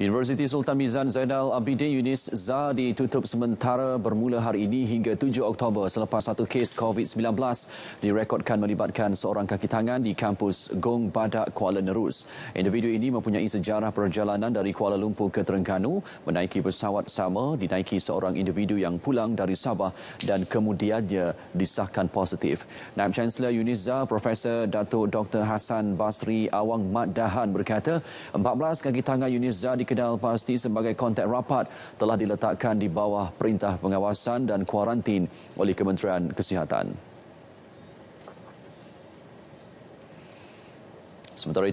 Universiti Sultan Mizan Zainal Abidin Yunis ZA ditutup sementara bermula hari ini hingga 7 Oktober selepas satu kes COVID-19 direkodkan melibatkan seorang kaki tangan di kampus Gong Badak Kuala Nerus. Individu ini mempunyai sejarah perjalanan dari Kuala Lumpur ke Terengganu menaiki pesawat sama dinaiki seorang individu yang pulang dari Sabah dan kemudiannya disahkan positif. Naib Chancellor Yunis ZA, Profesor Dato' Dr. Hassan Basri Awang Mat Dahan berkata 14 kaki tangan Yunis ZA Kedal pasti sebagai kontak rapat telah diletakkan di bawah perintah pengawasan dan kuarantin oleh Kementerian Kesihatan. Sementara itu,